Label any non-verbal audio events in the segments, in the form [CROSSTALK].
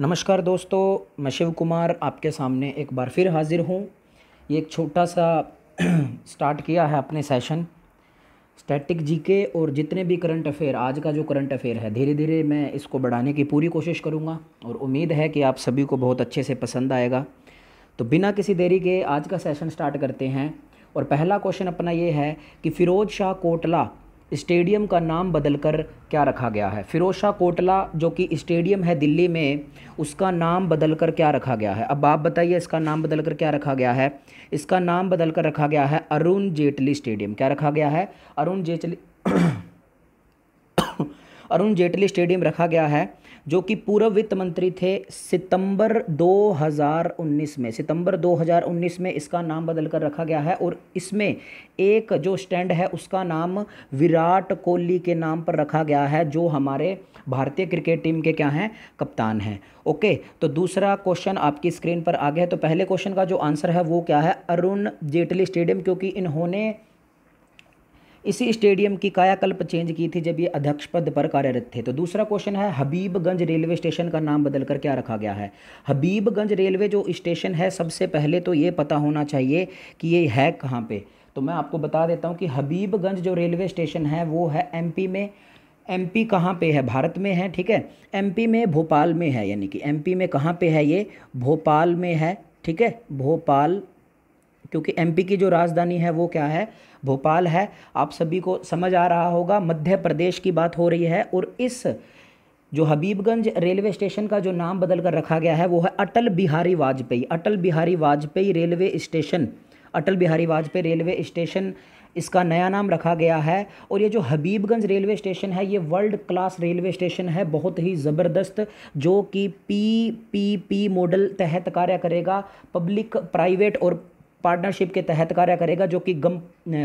नमस्कार दोस्तों मैं शिव कुमार आपके सामने एक बार फिर हाज़िर हूँ ये एक छोटा सा [CLEARS THROAT] स्टार्ट किया है अपने सेशन स्टैटिक जीके और जितने भी करंट अफेयर आज का जो करंट अफेयर है धीरे धीरे मैं इसको बढ़ाने की पूरी कोशिश करूँगा और उम्मीद है कि आप सभी को बहुत अच्छे से पसंद आएगा तो बिना किसी देरी के आज का सेशन स्टार्ट करते हैं और पहला क्वेश्चन अपना ये है कि फ़िरोज़ शाह कोटला स्टेडियम का नाम बदलकर क्या रखा गया है फिरोशा कोटला जो कि स्टेडियम है दिल्ली में उसका नाम बदलकर क्या रखा गया है अब आप बताइए इसका नाम बदलकर क्या रखा गया है इसका नाम बदलकर रखा गया है अरुण जेटली स्टेडियम क्या रखा गया है अरुण जेटली [COUGHS] अरुण जेटली स्टेडियम रखा गया है जो कि पूर्व वित्त मंत्री थे सितंबर 2019 में सितंबर 2019 में इसका नाम बदल कर रखा गया है और इसमें एक जो स्टैंड है उसका नाम विराट कोहली के नाम पर रखा गया है जो हमारे भारतीय क्रिकेट टीम के क्या हैं कप्तान हैं ओके तो दूसरा क्वेश्चन आपकी स्क्रीन पर आ गया है तो पहले क्वेश्चन का जो आंसर है वो क्या है अरुण जेटली स्टेडियम क्योंकि इन्होंने इसी स्टेडियम की कायाकल्प चेंज की थी जब ये अध्यक्ष पद पर कार्यरत थे तो दूसरा क्वेश्चन है हबीबगंज रेलवे स्टेशन का नाम बदलकर क्या रखा गया है हबीबगंज रेलवे जो स्टेशन है सबसे पहले तो ये पता होना चाहिए कि ये है कहाँ पे तो मैं आपको बता देता हूँ कि हबीबगंज जो रेलवे स्टेशन है वो है एम में एम पी कहाँ पर है भारत में है ठीक है एम में भोपाल में है यानी कि एम में कहाँ पर है ये भोपाल में है ठीक है भोपाल क्योंकि एमपी की जो राजधानी है वो क्या है भोपाल है आप सभी को समझ आ रहा होगा मध्य प्रदेश की बात हो रही है और इस जो हबीबगंज रेलवे स्टेशन का जो नाम बदल कर रखा गया है वो है Atal Bihari Vajpayee Atal Bihari Vajpayee railway station Atal Bihari Vajpayee railway station इसका नया नाम रखा गया है और ये जो हबीबगंज रेलवे स्टेशन है ये वर्ल्ड क्लास रेलवे स्टेशन है बहुत ही ज़बरदस्त जो कि पी पी पी मॉडल तहत कार्य करेगा पब्लिक प्राइवेट और पार्टनरशिप के तहत कार्य करेगा जो कि गम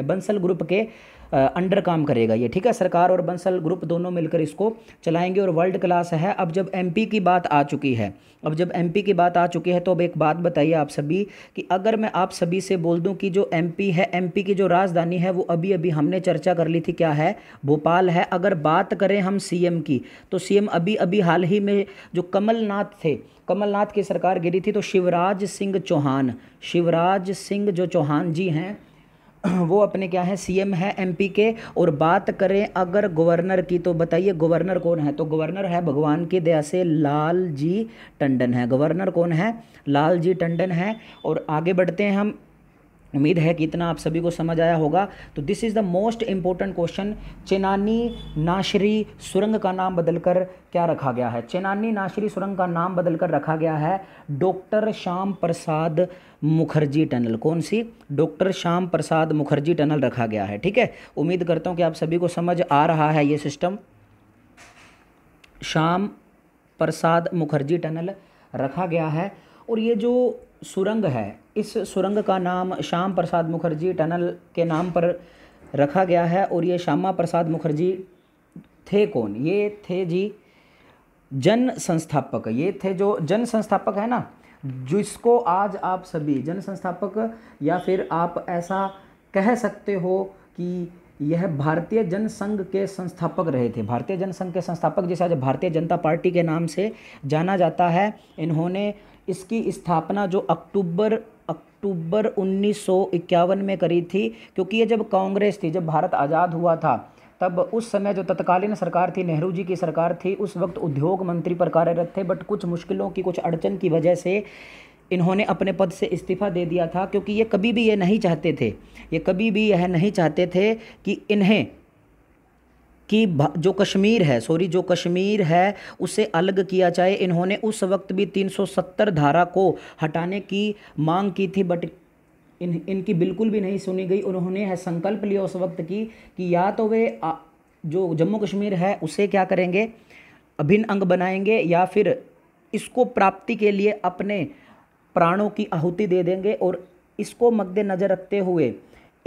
बंसल ग्रुप के अंडर काम करेगा ये ठीक है सरकार और बंसल ग्रुप दोनों मिलकर इसको चलाएंगे और वर्ल्ड क्लास है अब जब एम की बात आ चुकी है अब जब एम की बात आ चुकी है तो अब एक बात बताइए आप सभी कि अगर मैं आप सभी से बोल दूँ कि जो एम है एम की जो राजधानी है वो अभी अभी हमने चर्चा कर ली थी क्या है भोपाल है अगर बात करें हम सी की तो सी अभी अभी हाल ही में जो कमलनाथ थे कमलनाथ की सरकार गिरी थी तो शिवराज सिंह चौहान शिवराज सिंह जो चौहान जी हैं [CLEARS THROAT] वो अपने क्या है सीएम है एमपी के और बात करें अगर गवर्नर की तो बताइए गवर्नर कौन है तो गवर्नर है भगवान की दया से लाल जी टंडन है गवर्नर कौन है लाल जी टंडन है और आगे बढ़ते हैं हम उम्मीद है कि इतना आप सभी को समझ आया होगा तो this is the most important question Chenani Nashri सुरंग का नाम बदलकर क्या रखा गया है चेनानी नाशरी सुरंग का नाम बदलकर रखा गया है डॉक्टर श्याम प्रसाद मुखर्जी टनल कौन सी डॉक्टर श्याम प्रसाद मुखर्जी टनल रखा गया है ठीक है उम्मीद करता हूँ कि आप सभी को समझ आ रहा है ये सिस्टम श्याम प्रसाद मुखर्जी टनल रखा गया है और ये जो सुरंग है इस सुरंग का नाम श्याम प्रसाद मुखर्जी टनल के नाम पर रखा गया है और ये श्यामा प्रसाद मुखर्जी थे कौन ये थे जी जन संस्थापक ये थे जो जन संस्थापक है ना जिसको आज आप सभी जन संस्थापक या फिर आप ऐसा कह सकते हो कि यह भारतीय जनसंघ के संस्थापक रहे थे भारतीय जनसंघ के संस्थापक जिसे आज भारतीय जनता पार्टी के नाम से जाना जाता है इन्होंने इसकी स्थापना जो अक्टूबर अक्टूबर 1951 में करी थी क्योंकि ये जब कांग्रेस थी जब भारत आज़ाद हुआ था तब उस समय जो तत्कालीन सरकार थी नेहरू जी की सरकार थी उस वक्त उद्योग मंत्री पर कार्यरत थे बट कुछ मुश्किलों की कुछ अड़चन की वजह से इन्होंने अपने पद से इस्तीफ़ा दे दिया था क्योंकि ये कभी भी ये नहीं चाहते थे ये कभी भी यह नहीं चाहते थे कि इन्हें कि जो कश्मीर है सॉरी जो कश्मीर है उसे अलग किया जाए इन्होंने उस वक्त भी 370 धारा को हटाने की मांग की थी बट इन इनकी बिल्कुल भी नहीं सुनी गई उन्होंने है संकल्प लिया उस वक्त की कि या तो वे आ, जो जम्मू कश्मीर है उसे क्या करेंगे अभिन्न अंग बनाएंगे या फिर इसको प्राप्ति के लिए अपने प्राणों की आहुति दे देंगे और इसको मद्देनज़र रखते हुए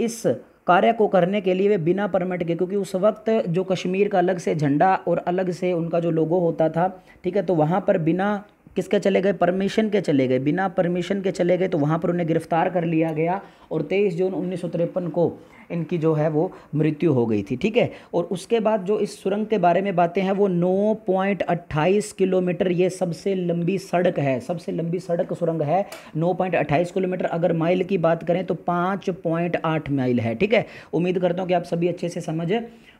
इस कार्य को करने के लिए वे बिना परमिट के क्योंकि उस वक्त जो कश्मीर का अलग से झंडा और अलग से उनका जो लोगो होता था ठीक है तो वहाँ पर बिना किसके चले गए परमिशन के चले गए बिना परमिशन के चले गए तो वहाँ पर उन्हें गिरफ्तार कर लिया गया और 23 जून उन्नीस को इनकी जो है वो मृत्यु हो गई थी ठीक है और उसके बाद जो इस सुरंग के बारे में बातें हैं वो 9.28 किलोमीटर ये सबसे लंबी सड़क है सबसे लंबी सड़क सुरंग है 9.28 किलोमीटर अगर माइल की बात करें तो 5.8 माइल है ठीक है उम्मीद करता हूँ कि आप सभी अच्छे से समझ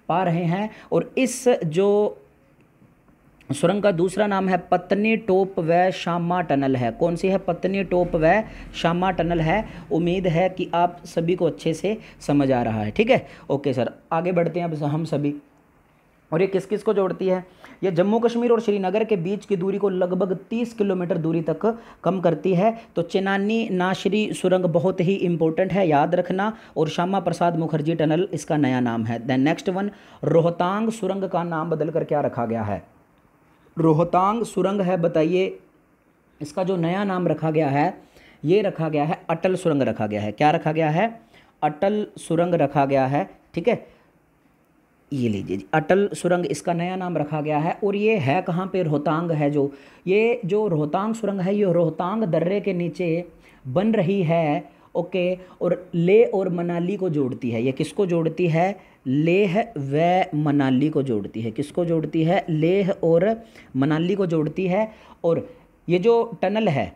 पा रहे हैं और इस जो सुरंग का दूसरा नाम है पत्नी टोप व श्यामा टनल है कौन सी है पत्नी टोप व श्यामा टनल है उम्मीद है कि आप सभी को अच्छे से समझ आ रहा है ठीक है ओके सर आगे बढ़ते हैं अब हम सभी और ये किस किस को जोड़ती है ये जम्मू कश्मीर और श्रीनगर के बीच की दूरी को लगभग 30 किलोमीटर दूरी तक कम करती है तो चेनानी नाशरी सुरंग बहुत ही इंपॉर्टेंट है याद रखना और श्यामा प्रसाद मुखर्जी टनल इसका नया नाम है देन नेक्स्ट वन रोहतांग सुरंग का नाम बदल कर क्या रखा गया है रोहतांग सुरंग है बताइए इसका जो नया नाम रखा गया है ये रखा गया है अटल सुरंग रखा गया है क्या रखा गया है अटल सुरंग रखा गया है ठीक है ये लीजिए जी अटल सुरंग इसका नया नाम रखा गया है और ये है कहाँ पे रोहतांग है जो ये जो रोहतांग सुरंग है ये रोहतांग दर्रे के नीचे बन रही है ओके और ले और मनाली को जोड़ती है ये किसको जोड़ती है लेह व मनाली को जोड़ती है किसको जोड़ती है लेह और मनाली को जोड़ती है और ये जो टनल है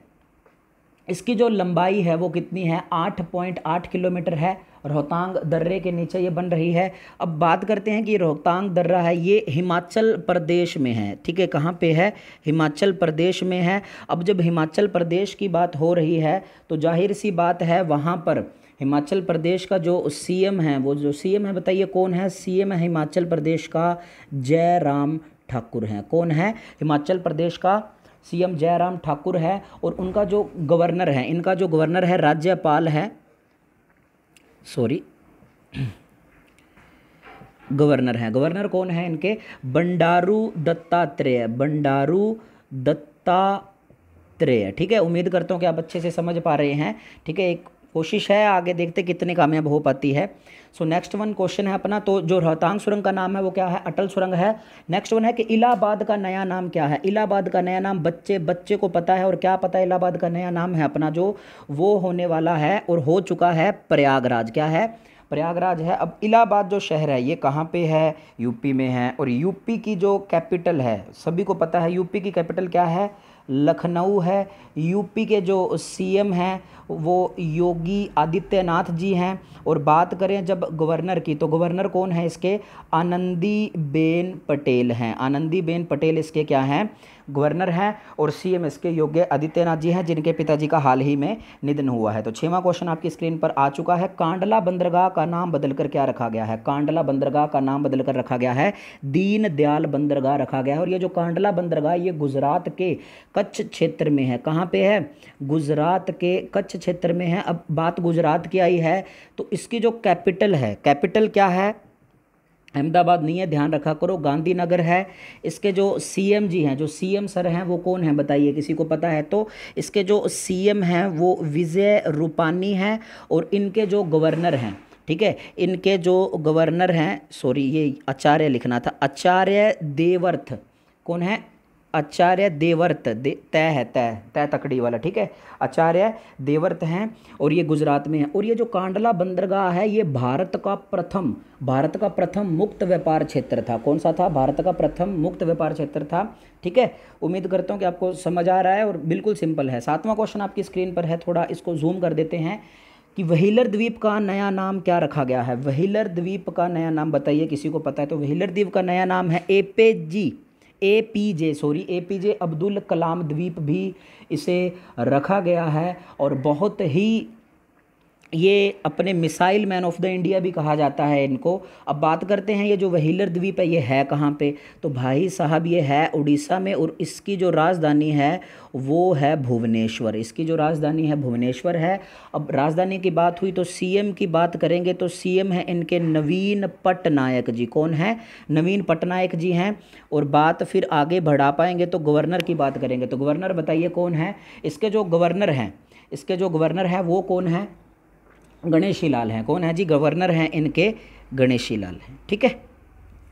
इसकी जो लंबाई है वो कितनी है आठ पॉइंट आठ किलोमीटर है रोहतांग दर्रे के नीचे ये बन रही है अब बात करते हैं कि रोहतांग दर्रा है ये हिमाचल प्रदेश में है ठीक है कहाँ पे है हिमाचल प्रदेश में है अब जब हिमाचल प्रदेश की बात हो रही है तो जाहिर सी बात है वहाँ पर हिमाचल प्रदेश का जो सीएम है वो जो सीएम है बताइए कौन है सीएम है हिमाचल प्रदेश का जयराम ठाकुर हैं कौन है हिमाचल प्रदेश का सीएम जयराम ठाकुर है और उनका जो गवर्नर है इनका जो गवर्नर है राज्यपाल है सॉरी गवर्नर [CLEARS THROAT] हैं गवर्नर कौन है इनके बंडारू दत्तात्रेय बंडारू दत्तात्रेय ठीक है उम्मीद करता हूँ कि आप अच्छे से समझ पा रहे हैं ठीक है एक कोशिश है आगे देखते कितने कामयाब हो पाती है सो नेक्स्ट वन क्वेश्चन है अपना तो जो रोहतांग सुरंग का नाम है वो क्या है अटल सुरंग है नेक्स्ट वन है कि इलाहाबाद का नया नाम क्या है इलाहाबाद का नया नाम बच्चे बच्चे को पता है और क्या पता है इलाहाबाद का नया नाम है अपना जो वो होने वाला है और हो चुका है प्रयागराज क्या है प्रयागराज है अब इलाहाबाद जो शहर है ये कहाँ पे है यूपी में है और यूपी की जो कैपिटल है सभी को पता है यूपी की कैपिटल क्या है लखनऊ है यूपी के जो सीएम हैं वो योगी आदित्यनाथ जी हैं और बात करें जब गवर्नर की तो गवर्नर कौन है इसके आनंदी बेन पटेल हैं आनंदी बेन पटेल इसके क्या हैं गवर्नर हैं और सीएम इसके योग्य आदित्यनाथ जी हैं जिनके पिताजी का हाल ही में निधन हुआ है तो छेवा क्वेश्चन आपकी स्क्रीन पर आ चुका है कांडला बंदरगाह का नाम बदलकर क्या रखा गया है कांडला बंदरगाह का नाम बदलकर रखा गया है दीन दयाल बंदरगाह रखा गया है और ये जो कांडला बंदरगाह ये गुजरात के कच्छ क्षेत्र में है कहाँ पे है गुजरात के कच्छ क्षेत्र में है अब बात गुजरात की आई है तो इसकी जो कैपिटल है कैपिटल क्या है अहमदाबाद नहीं है ध्यान रखा करो गांधीनगर है इसके जो सीएम जी हैं जो सीएम सर हैं वो कौन है बताइए किसी को पता है तो इसके जो सीएम हैं वो विजय रूपानी हैं और इनके जो गवर्नर हैं ठीक है इनके जो गवर्नर हैं सॉरी ये आचार्य लिखना था आचार्य देवर्थ कौन है आचार्य देवर्त दे तय है तय तय तकड़ी वाला ठीक है आचार्य देवर्त हैं और ये गुजरात में है और ये जो कांडला बंदरगाह है ये भारत का प्रथम भारत का प्रथम मुक्त व्यापार क्षेत्र था कौन सा था भारत का प्रथम मुक्त व्यापार क्षेत्र था ठीक है उम्मीद करता हूँ कि आपको समझ आ रहा है और बिल्कुल सिंपल है सातवां क्वेश्चन आपकी स्क्रीन पर है थोड़ा इसको जूम कर देते हैं कि वहीलर द्वीप का नया नाम क्या रखा गया है वहीलर द्वीप का नया नाम बताइए किसी को पता है तो वहीलर द्वीप का नया नाम है G A P J sorry A P J Abdul Kalam द्वीप भी इसे रखा गया है और बहुत ही ये अपने missile man of the India भी कहा जाता है इनको अब बात करते हैं ये जो वहीलर द्वीप है ये है कहाँ पे तो भाई साहब ये है उड़ीसा में और इसकी जो राजधानी है वो है भुवनेश्वर इसकी जो राजधानी है भुवनेश्वर है अब राजधानी की बात हुई तो सीएम की बात करेंगे तो सीएम है इनके नवीन पटनायक जी कौन है नवीन पटनायक जी हैं और बात फिर आगे बढ़ा पाएंगे तो गवर्नर की बात करेंगे तो गवर्नर बताइए कौन है इसके जो गवर्नर हैं इसके जो गवर्नर है वो कौन है गणेशी लाल हैं कौन है जी गवर्नर हैं इनके गणेशी लाल हैं ठीक है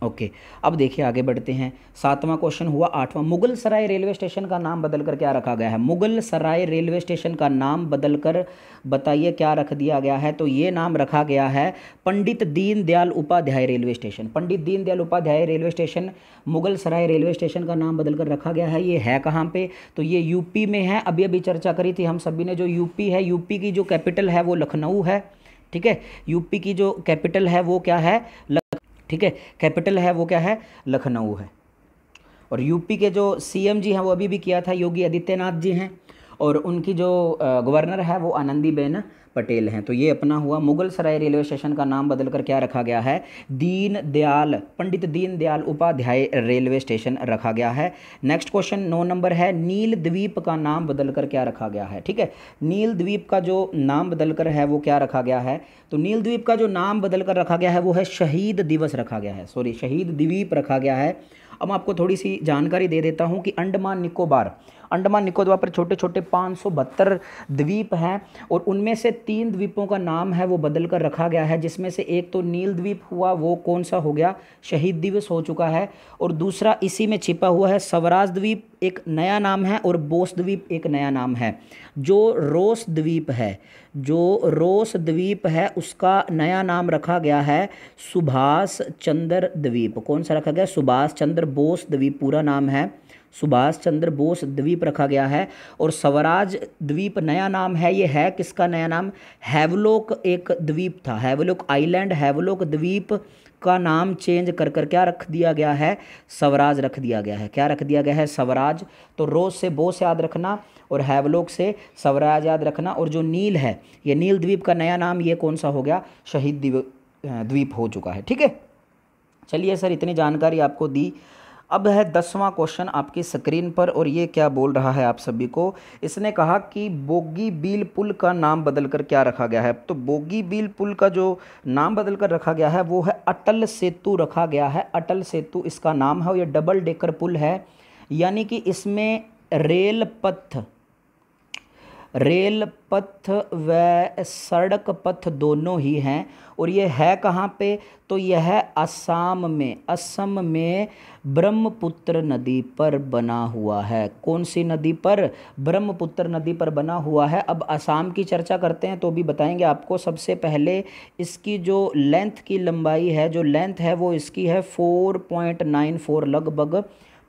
ओके अब देखिए आगे बढ़ते हैं सातवां क्वेश्चन हुआ आठवां मुगल सराय रेलवे स्टेशन का नाम बदलकर क्या रखा गया है मुगल सराय रेलवे स्टेशन का नाम बदलकर बताइए क्या रख दिया गया है तो ये नाम रखा गया है Pandit Deendayal Upadhyay railway station Pandit Deendayal Upadhyay railway station Mughal Sarai railway station का नाम बदलकर रखा गया है ये है कहाँ पर तो ये यूपी में है अभी अभी चर्चा करी थी हम सभी ने जो यूपी है यूपी की जो कैपिटल है वो लखनऊ है ठीक है यूपी की जो कैपिटल है वो क्या है ठीक है कैपिटल है वो क्या है लखनऊ है और यूपी के जो सीएम जी हैं वो अभी भी किया था योगी आदित्यनाथ जी हैं और उनकी जो गवर्नर है वो आनंदी बेन पटेल हैं तो ये अपना हुआ मुगल सराय रेलवे स्टेशन का नाम बदलकर क्या रखा गया है दीन दयाल पंडित दीन दयाल उपाध्याय रेलवे स्टेशन रखा गया है नेक्स्ट क्वेश्चन नौ नंबर है नील द्वीप का नाम बदलकर क्या रखा गया है ठीक है नील द्वीप का जो नाम बदलकर है वो क्या रखा गया है तो नील द्वीप का जो नाम बदलकर रखा गया है वो है शहीद दिवस रखा गया है सॉरी शहीद द्वीप रखा गया है अब आपको थोड़ी सी जानकारी दे देता हूँ कि अंडमान निकोबार अंडमान निकोबार पर छोटे छोटे पाँच द्वीप हैं और उनमें से तीन द्वीपों का नाम है वो बदल कर रखा गया है जिसमें से एक तो नील द्वीप हुआ वो कौन सा हो गया शहीद दिवस हो चुका है और दूसरा इसी में छिपा हुआ है स्वराज द्वीप एक नया नाम है और बोस द्वीप एक नया नाम है जो रोस द्वीप है जो रोस द्वीप है उसका नया नाम रखा गया है सुभाष चंद्र द्वीप कौन सा रखा गया सुभाष चंद्र बोस द्वीप पूरा नाम है सुभाष चंद्र बोस द्वीप रखा गया है और स्वराज द्वीप नया नाम है ये है किसका नया नाम हैवलोक एक द्वीप था हैवलोक आइलैंड हैवलोक द्वीप का नाम चेंज कर कर क्या रख दिया गया है स्वराज रख दिया गया है क्या रख दिया गया है स्वराज तो रोज से बोस याद रखना और हैवलोक से स्वराज याद रखना और जो नील है ये नील द्वीप का नया नाम ये कौन सा हो गया शहीद द्वीप हो चुका है ठीक है चलिए सर इतनी जानकारी आपको दी अब है दसवां क्वेश्चन आपकी स्क्रीन पर और ये क्या बोल रहा है आप सभी को इसने कहा कि बोगी बिल पुल का नाम बदलकर क्या रखा गया है तो बोगी बिल पुल का जो नाम बदलकर रखा गया है वो है अटल सेतु रखा गया है अटल सेतु इसका नाम है और ये डबल डेकर पुल है यानी कि इसमें रेल पथ रेल पथ व सड़क पथ दोनों ही हैं और ये है कहाँ पे तो यह असम में असम में ब्रह्मपुत्र नदी पर बना हुआ है कौन सी नदी पर ब्रह्मपुत्र नदी पर बना हुआ है अब असम की चर्चा करते हैं तो भी बताएंगे आपको सबसे पहले इसकी जो लेंथ की लंबाई है जो लेंथ है वो इसकी है 4.94 लगभग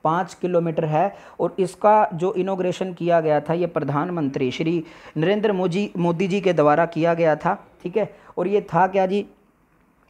पाँच किलोमीटर है और इसका जो इनोग्रेशन किया गया था ये प्रधानमंत्री श्री नरेंद्र मोदी मोदी जी के द्वारा किया गया था ठीक है और ये था क्या जी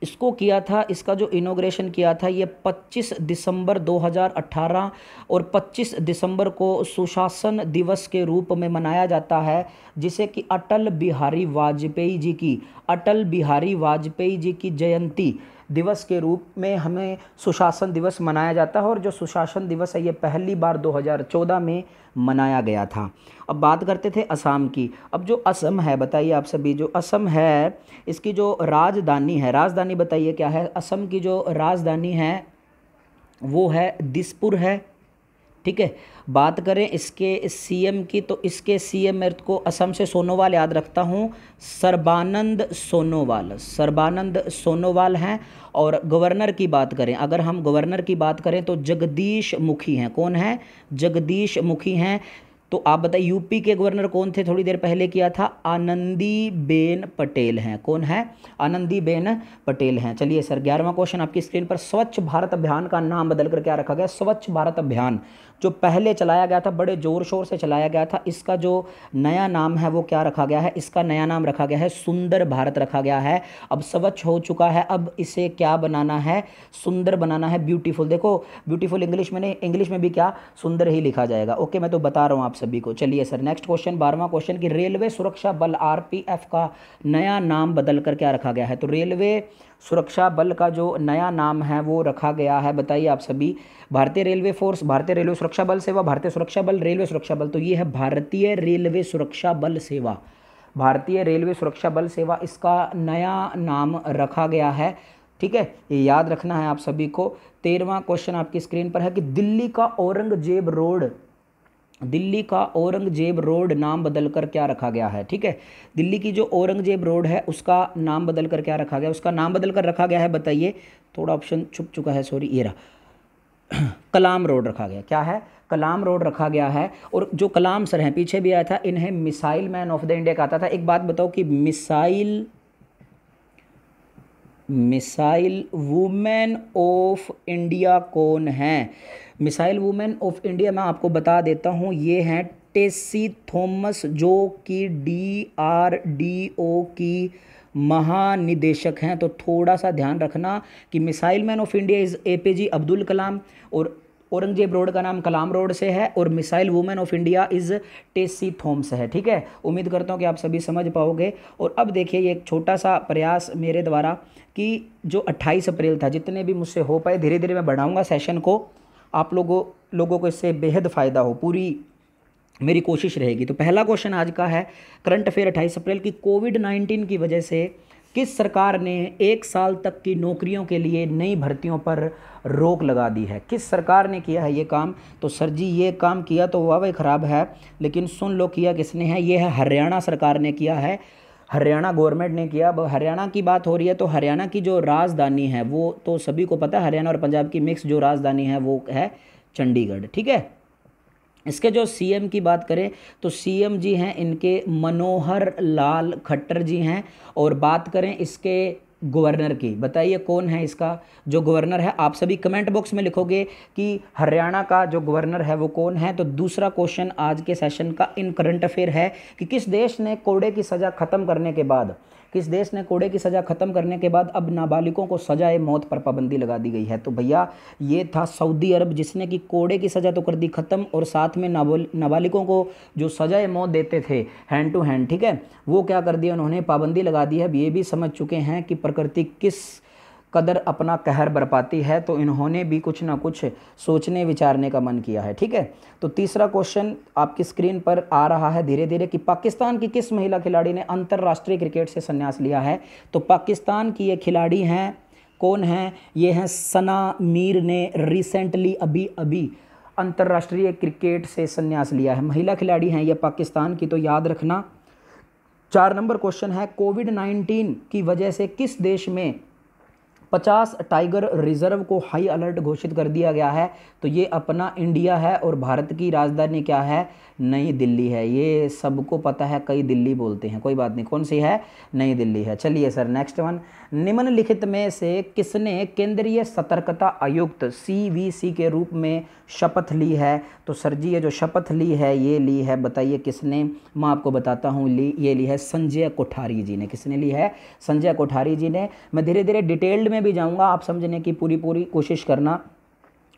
इसको किया था इसका जो इनोग्रेशन किया था ये 25 दिसंबर 2018 और 25 दिसंबर को सुशासन दिवस के रूप में मनाया जाता है जिसे कि अटल बिहारी वाजपेयी जी की अटल बिहारी वाजपेयी जी की जयंती दिवस के रूप में हमें सुशासन दिवस मनाया जाता है और जो सुशासन दिवस है ये पहली बार 2014 में मनाया गया था अब बात करते थे असम की अब जो असम है बताइए आप सभी जो असम है इसकी जो राजधानी है राजधानी बताइए क्या है असम की जो राजधानी है वो है दिसपुर है ठीक है बात करें इसके सीएम की तो इसके सीएम मेरे को असम से सोनोवाल याद रखता हूँ सर्बानंद सोनोवाल सर्बानंद सोनोवाल हैं और गवर्नर की बात करें अगर हम गवर्नर की बात करें तो जगदीश मुखी हैं कौन हैं जगदीश मुखी हैं तो आप बताइए यूपी के गवर्नर कौन थे थोड़ी देर पहले किया था आनंदी बेन पटेल हैं कौन है आनंदी बेन पटेल हैं चलिए सर ग्यारहवा क्वेश्चन आपकी स्क्रीन पर स्वच्छ भारत अभियान का नाम बदलकर क्या रखा गया स्वच्छ भारत अभियान जो पहले चलाया गया था बड़े ज़ोर शोर से चलाया गया था इसका जो नया नाम है वो क्या रखा गया है इसका नया नाम रखा गया है सुंदर भारत रखा गया है अब स्वच्छ हो चुका है अब इसे क्या बनाना है सुंदर बनाना है ब्यूटीफुल देखो ब्यूटीफुल इंग्लिश में नहीं इंग्लिश में भी क्या सुंदर ही लिखा जाएगा ओके मैं तो बता रहा हूँ आपसे सभी को चलिए सर नेक्स्ट क्वेश्चन बारहवा क्वेश्चन कि रेलवे सुरक्षा बल आरपीएफ का नया नाम बदल कर क्या रखा गया है तो रेलवे सुरक्षा बल का जो नया नाम है वो रखा गया है बताइए आप सभी भारतीय रेलवे फोर्स भारतीय रेलवे सुरक्षा बल सेवा भारतीय सुरक्षा बल रेलवे सुरक्षा बल तो ये है भारतीय रेलवे सुरक्षा बल सेवा भारतीय रेलवे सुरक्षा बल सेवा इसका नया नाम रखा गया है ठीक है ये याद रखना है आप सभी को तेरहवा क्वेश्चन आपकी स्क्रीन पर है कि दिल्ली का औरंगजेब रोड दिल्ली का औरंगजेब रोड नाम बदल कर क्या रखा गया है ठीक है दिल्ली की जो औरंगजेब रोड है उसका नाम बदल कर क्या रखा गया उसका नाम बदल कर रखा गया है बताइए थोड़ा ऑप्शन छुप चुका है सॉरी ये रहा [CLEARS THROAT] कलाम रोड रखा गया क्या है कलाम रोड रखा गया है और जो कलाम सर हैं पीछे भी आया था इन्हें missile man of the India आता था एक बात बताओ कि missile missile women of India कौन है मिसाइल वूमेन ऑफ इंडिया मैं आपको बता देता हूँ ये हैं टेसी थॉमस जो कि डी आर डी ओ की महानिदेशक हैं तो थोड़ा सा ध्यान रखना कि missile man of India is A P J Abdul Kalam और औरंगजेब रोड का नाम कलाम रोड से है और missile women of India is Tessy Thomas है ठीक है उम्मीद करता हूँ कि आप सभी समझ पाओगे और अब देखिए ये एक छोटा सा प्रयास मेरे द्वारा कि जो 28 अप्रैल था जितने भी मुझसे हो पाए धीरे धीरे मैं बढ़ाऊँगा सेशन को आप लोगों लोगों को इससे बेहद फ़ायदा हो पूरी मेरी कोशिश रहेगी तो पहला क्वेश्चन आज का है करंट अफेयर अट्ठाईस अप्रैल की कोविड नाइन्टीन की वजह से किस सरकार ने एक साल तक की नौकरियों के लिए नई भर्तियों पर रोक लगा दी है किस सरकार ने किया है ये काम तो सर जी ये काम किया तो वह ख़राब है लेकिन सुन लो किया किसने है ये है हरियाणा सरकार ने किया है हरियाणा गवर्नमेंट ने किया अब हरियाणा की बात हो रही है तो हरियाणा की जो राजधानी है वो तो सभी को पता है हरियाणा और पंजाब की मिक्स जो राजधानी है वो है चंडीगढ़ ठीक है इसके जो सीएम की बात करें तो सीएम जी हैं इनके मनोहर लाल खट्टर जी हैं और बात करें इसके गवर्नर की बताइए कौन है इसका जो गवर्नर है आप सभी कमेंट बॉक्स में लिखोगे कि हरियाणा का जो गवर्नर है वो कौन है तो दूसरा क्वेश्चन आज के सेशन का इन करंट अफेयर है कि किस देश ने कोड़े की सज़ा ख़त्म करने के बाद किस देश ने कोड़े की सज़ा ख़त्म करने के बाद अब नाबालिगों को सजाए मौत पर पाबंदी लगा दी गई है तो भैया ये था सऊदी अरब जिसने कि कोड़े की सज़ा तो कर दी ख़त्म और साथ में नाबालिगों को जो सजाए मौत देते थे हैंड टू हैंड ठीक है वो क्या कर दिया उन्होंने पाबंदी लगा दी है अब ये भी समझ चुके हैं कि प्रकृति किस कदर अपना कहर बरपाती है तो इन्होंने भी कुछ ना कुछ सोचने विचारने का मन किया है ठीक है तो तीसरा क्वेश्चन आपकी स्क्रीन पर आ रहा है धीरे धीरे कि पाकिस्तान की किस महिला खिलाड़ी ने अंतर्राष्ट्रीय क्रिकेट से संन्यास लिया है तो पाकिस्तान की ये खिलाड़ी हैं कौन हैं ये हैं सना मीर ने रिसेंटली अभी अभी अंतर्राष्ट्रीय क्रिकेट से संन्यास लिया है महिला खिलाड़ी हैं ये पाकिस्तान की तो याद रखना चार नंबर क्वेश्चन है कोविड नाइन्टीन की वजह से किस देश में पचास टाइगर रिजर्व को हाई अलर्ट घोषित कर दिया गया है तो ये अपना इंडिया है और भारत की राजधानी क्या है नई दिल्ली है ये सबको पता है कई दिल्ली बोलते हैं कोई बात नहीं कौन सी है नई दिल्ली है चलिए सर नेक्स्ट वन निम्नलिखित में से किसने केंद्रीय सतर्कता आयुक्त सी के रूप में शपथ ली है तो सर जी ये जो शपथ ली है ये ली है बताइए किसने मैं आपको बताता हूँ ली ये ली है संजय कोठारी जी ने किसने ली है संजय कोठारी जी ने मैं धीरे धीरे डिटेल्ड में भी जाऊँगा आप समझने की पूरी पूरी कोशिश करना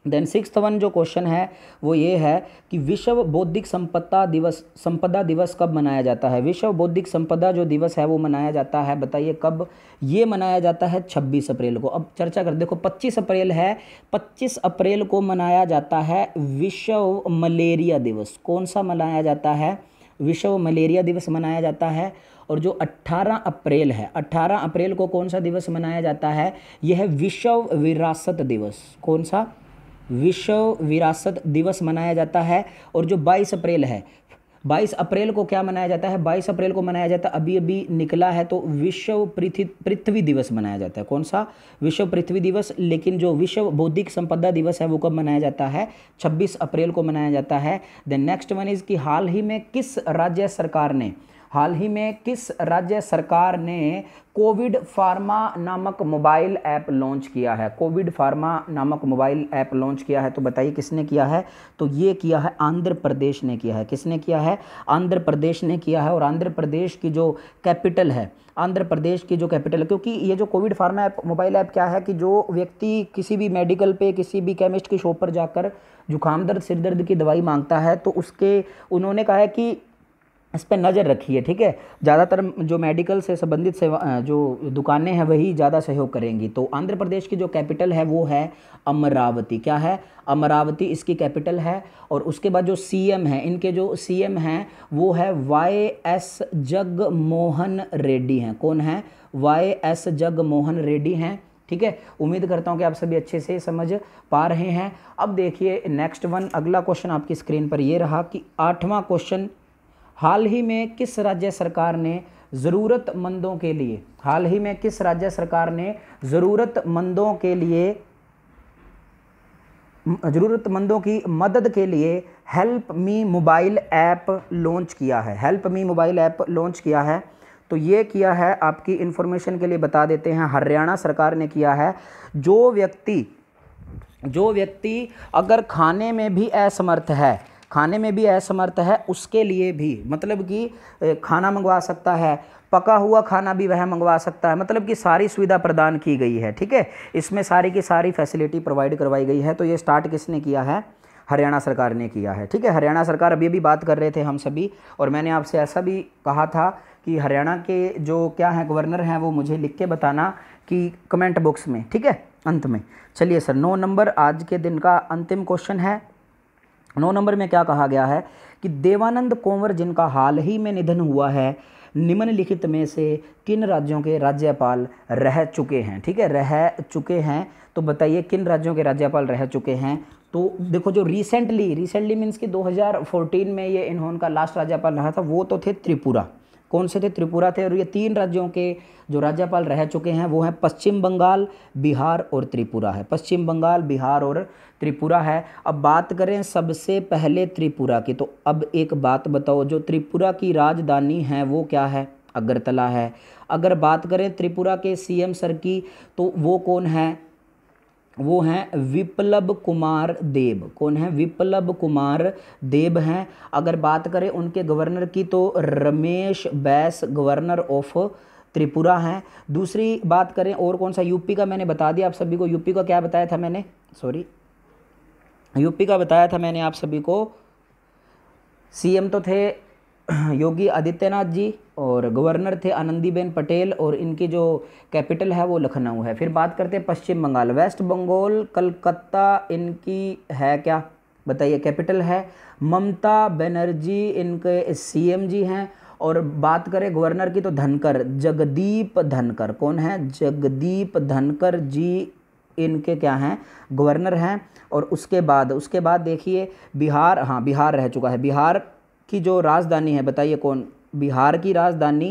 देन सिक्स वन जो क्वेश्चन है वो ये है कि विश्व बौद्धिक संपदा दिवस संपदा दिवस कब मनाया जाता है विश्व बौद्धिक संपदा जो दिवस है वो मनाया जाता है बताइए कब ये मनाया जाता है 26 अप्रैल को अब चर्चा कर देखो 25 अप्रैल है 25 अप्रैल को मनाया जाता है विश्व मलेरिया दिवस कौन सा मनाया जाता है विश्व मलेरिया दिवस मनाया जाता है और जो 18 अप्रैल है 18 अप्रैल को कौन सा दिवस मनाया जाता है यह है विश्व विरासत दिवस कौन सा विश्व विरासत दिवस मनाया जाता है और जो 22 अप्रैल है 22 अप्रैल को क्या मनाया जाता है 22 अप्रैल को मनाया जाता है अभी अभी निकला है तो विश्व पृथ्वी पृथ्वी दिवस मनाया जाता है कौन सा विश्व पृथ्वी दिवस लेकिन जो विश्व बौद्धिक संपदा दिवस है वो कब मनाया जाता है 26 अप्रैल को मनाया जाता है देन नेक्स्ट वन इज़ कि हाल ही में किस राज्य सरकार ने हाल ही में किस राज्य सरकार ने कोविड फार्मा नामक मोबाइल ऐप लॉन्च किया है कोविड फार्मा नामक मोबाइल ऐप लॉन्च किया है तो बताइए किसने किया है तो ये किया है आंध्र प्रदेश ने किया है किसने किया है आंध्र प्रदेश ने किया है और आंध्र प्रदेश की जो कैपिटल है आंध्र प्रदेश की जो कैपिटल है क्योंकि ये जो Covid pharma app mobile app क्या है कि जो व्यक्ति किसी भी मेडिकल पे किसी भी केमिस्ट की शॉप पर जाकर जुकाम दर्द सिर दर्द की दवाई मांगता है तो उसके उन्होंने कहा है कि इस पर नज़र रखिए ठीक है ज़्यादातर जो मेडिकल से संबंधित सेवा जो दुकानें हैं वही ज़्यादा सहयोग करेंगी तो आंध्र प्रदेश की जो कैपिटल है वो है अमरावती क्या है अमरावती इसकी कैपिटल है और उसके बाद जो सीएम है इनके जो सीएम हैं वो है वाई एस जगमोहन रेड्डी हैं कौन है वाई एस जगमोहन रेड्डी हैं ठीक है उम्मीद करता हूँ कि आप सभी अच्छे से समझ पा रहे हैं अब देखिए नेक्स्ट वन अगला क्वेश्चन आपकी स्क्रीन पर ये रहा कि आठवां क्वेश्चन हाल ही में किस राज्य सरकार ने ज़रूरतमंदों के लिए हाल ही में किस राज्य सरकार ने ज़रूरतमंदों के लिए ज़रूरतमंदों की मदद के लिए help me mobile app launch किया है help me mobile app launch किया है तो ये किया है आपकी इन्फॉर्मेशन के लिए बता देते हैं हरियाणा सरकार ने किया है जो व्यक्ति जो व्यक्ति अगर खाने में भी असमर्थ है खाने में भी असमर्थ है उसके लिए भी मतलब कि खाना मंगवा सकता है पका हुआ खाना भी वह मंगवा सकता है मतलब कि सारी सुविधा प्रदान की गई है ठीक है इसमें सारी की सारी फैसिलिटी प्रोवाइड करवाई गई है तो ये स्टार्ट किसने किया है हरियाणा सरकार ने किया है ठीक है हरियाणा सरकार अभी अभी बात कर रहे थे हम सभी और मैंने आपसे ऐसा भी कहा था कि हरियाणा के जो क्या हैं गवर्नर हैं वो मुझे लिख के बताना कि कमेंट बॉक्स में ठीक है अंत में चलिए सर नौ नंबर आज के दिन का अंतिम क्वेश्चन है नौ नंबर में क्या कहा गया है कि देवानंद कोंवर जिनका हाल ही में निधन हुआ है निम्नलिखित में से किन राज्यों के राज्यपाल रह चुके हैं ठीक है रह चुके हैं तो बताइए किन राज्यों के राज्यपाल रह चुके हैं तो देखो जो रिसेंटली रिसेंटली मीन्स कि 2014 में ये इन्होंने का लास्ट राज्यपाल रहा था वो तो थे त्रिपुरा कौन से थे त्रिपुरा थे और ये तीन राज्यों के जो राज्यपाल रह चुके हैं वो हैं पश्चिम बंगाल बिहार और त्रिपुरा है पश्चिम बंगाल बिहार और त्रिपुरा है अब बात करें सबसे पहले त्रिपुरा की तो अब एक बात बताओ जो त्रिपुरा की राजधानी है वो क्या है अगरतला है अगर बात करें त्रिपुरा के सीएम सर की तो वो कौन है वो हैं विप्लव कुमार देव कौन है विप्लव कुमार देव हैं अगर बात करें उनके गवर्नर की तो रमेश बैस गवर्नर ऑफ त्रिपुरा हैं दूसरी बात करें और कौन सा यूपी का मैंने बता दिया आप सभी को यूपी का क्या बताया था मैंने सॉरी यूपी का बताया था मैंने आप सभी को सीएम तो थे [CLEARS THROAT] योगी आदित्यनाथ जी और गवर्नर थे आनंदीबेन पटेल और इनकी जो कैपिटल है वो लखनऊ है फिर बात करते हैं पश्चिम बंगाल वेस्ट बंगाल कलकत्ता इनकी है क्या बताइए कैपिटल है ममता बनर्जी इनके सीएम जी हैं और बात करें गवर्नर की तो धनकर जगदीप धनकर कौन है जगदीप धनकर जी इनके क्या हैं गवर्नर हैं और उसके बाद उसके बाद देखिए बिहार हाँ बिहार रह चुका है बिहार की जो राजधानी है बताइए कौन बिहार की राजधानी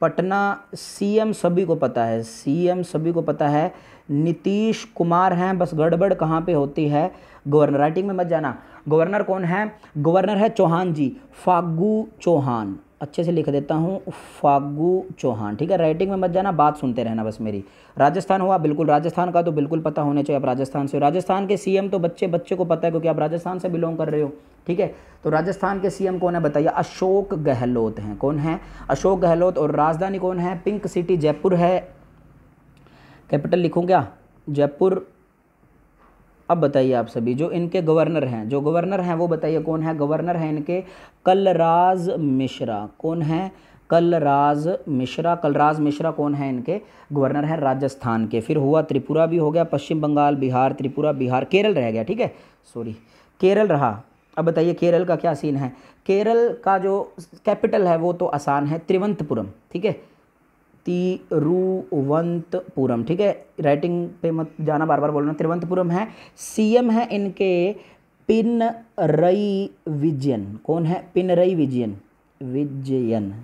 पटना सीएम सभी को पता है सीएम सभी को पता है नीतीश कुमार हैं बस गड़बड़ कहाँ पे होती है गवर्नर राइटिंग में मत जाना गवर्नर कौन है गवर्नर है चौहान जी फागू चौहान अच्छे से लिख देता हूँ फागू चौहान ठीक है राइटिंग में मत जाना बात सुनते रहना बस मेरी राजस्थान हुआ बिल्कुल राजस्थान का तो बिल्कुल पता होने चाहिए आप राजस्थान से राजस्थान के सीएम तो बच्चे बच्चे को पता है क्योंकि आप राजस्थान से बिलोंग कर रहे हो ठीक है तो राजस्थान के सीएम कौन है बताइए अशोक गहलोत हैं कौन है अशोक गहलोत और राजधानी कौन है पिंक सिटी जयपुर है कैपिटल लिखूँ क्या जयपुर अब बताइए आप सभी जो इनके गवर्नर हैं जो गवर्नर हैं वो बताइए कौन है गवर्नर हैं इनके कलराज मिश्रा कौन है कलराज मिश्रा कलराज मिश्रा कौन है इनके गवर्नर हैं राजस्थान के फिर हुआ त्रिपुरा भी हो गया पश्चिम बंगाल बिहार त्रिपुरा बिहार केरल रह गया ठीक है सॉरी केरल रहा अब बताइए केरल का क्या सीन है केरल का जो कैपिटल है वो तो आसान है त्रिवंतपुरम ठीक है तिरुवंतपुरम ठीक है राइटिंग पे मत जाना बार बार बोल रहा तिरुवंतपुरम है सीएम है इनके पिन रई विजयन कौन है पिन रई विजयन विजयन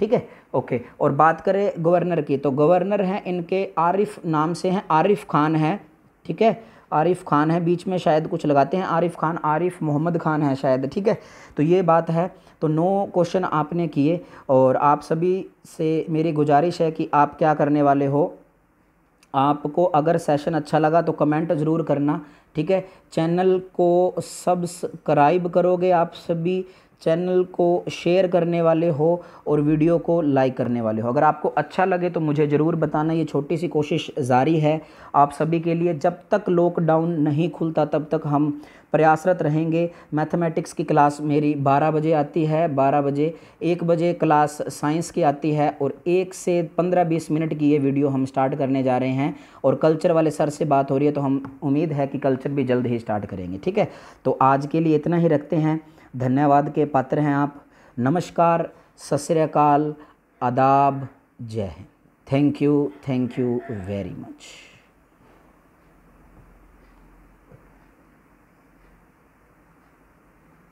ठीक है ओके और बात करें गवर्नर की तो गवर्नर हैं इनके आरिफ नाम से हैं आरिफ खान है ठीक है आरिफ खान है बीच में शायद कुछ लगाते हैं आरिफ खान आरिफ मोहम्मद खान है शायद ठीक है तो ये बात है तो नो क्वेश्चन आपने किए और आप सभी से मेरी गुजारिश है कि आप क्या करने वाले हो आपको अगर सेशन अच्छा लगा तो कमेंट ज़रूर करना ठीक है चैनल को सब्सक्राइब करोगे आप सभी चैनल को शेयर करने वाले हो और वीडियो को लाइक करने वाले हो अगर आपको अच्छा लगे तो मुझे ज़रूर बताना ये छोटी सी कोशिश जारी है आप सभी के लिए जब तक लॉकडाउन नहीं खुलता तब तक हम प्रयासरत रहेंगे मैथमेटिक्स की क्लास मेरी 12 बजे आती है 12 बजे 1 बजे क्लास साइंस की आती है और एक से 15-20 मिनट की ये वीडियो हम स्टार्ट करने जा रहे हैं और कल्चर वाले सर से बात हो रही है तो हम उम्मीद है कि कल्चर भी जल्द ही स्टार्ट करेंगे ठीक है तो आज के लिए इतना ही रखते हैं धन्यवाद के पात्र हैं आप नमस्कार सतरकाल आदाब जय हिंद thank you thank you very much